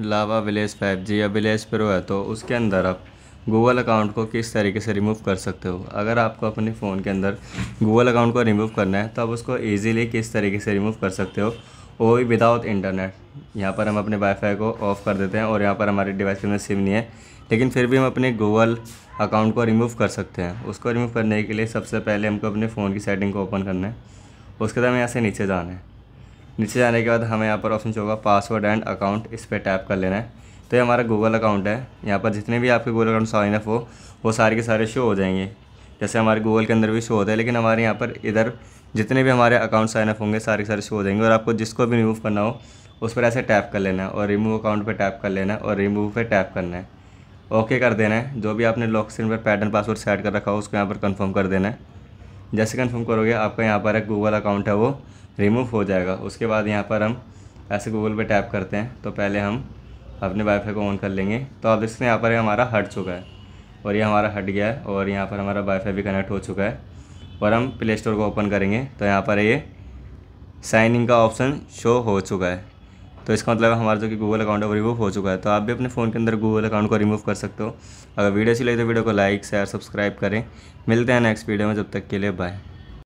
लावा village five G या village pro है तो उसके अंदर आप गूगल अकाउंट को किस तरीके से रिमूव कर सकते हो अगर आपको अपने फ़ोन के अंदर गूगल अकाउंट को रिमूव करना है तो आप उसको ईजिली किस तरीके से रिमूव कर सकते हो वो भी विदाउट इंटरनेट यहाँ पर हम अपने वाईफाई को ऑफ़ कर देते हैं और यहाँ पर हमारे डिवाइस के अंदर सिम नहीं है लेकिन फिर भी हम अपने गूगल अकाउंट को रिमूव कर सकते हैं उसको रिमूव करने के लिए सबसे पहले हमको अपने फ़ोन की सेटिंग को ओपन करना है उसके बाद हमें यहाँ से नीचे जाना है नीचे जाने के बाद हमें यहाँ पर ऑप्शन होगा पासवर्ड एंड अकाउंट इस पर टैप कर लेना है तो ये हमारा गूगल अकाउंट है यहाँ पर जितने भी आपके गूगल अकाउंट साइन अप हो वो सारे के सारे शो हो जाएंगे जैसे हमारे गूगल के अंदर भी शो होता है लेकिन हमारे यहाँ पर इधर जितने भी हमारे अकाउंट साइन अप होंगे सारे के सारे शो हो जाएंगे और आपको जिसको भी रिमूव करना हो उस पर ऐसे टैप कर लेना है और रिमूव अकाउंट पर टैप कर लेना है और रिमूव पर टैप करना है ओके कर देना है जो भी आपने लॉक स्क्रीन पर पैटर्न पासवर्ड सेट कर रखा हो उसको यहाँ पर कन्फर्म कर देना है जैसे कन्फर्म करोगे आपका यहाँ पर एक गूगल अकाउंट है वो रिमूव हो जाएगा उसके बाद यहाँ पर हम ऐसे गूगल पे टैप करते हैं तो पहले हम अपने वाईफाई को ऑन कर लेंगे तो आप देख सकते हैं यहाँ पर हमारा हट चुका है और ये हमारा हट गया है और यहाँ पर हमारा वाईफाई भी कनेक्ट हो चुका है और हम प्ले स्टोर को ओपन करेंगे तो यहाँ पर ये साइन इन का ऑप्शन शो हो चुका है तो इसका मतलब हमारा जो कि गूगल अकाउंट है वो रिमूव हो चुका है तो आप भी अपने फ़ोन के अंदर गूगल अकाउंट को रिमूव कर सकते हो अगर वीडियो अच्छी लगी तो वीडियो को लाइक शेयर सब्सक्राइब करें मिलते हैं नेक्स्ट वीडियो में जब तक के लिए बाय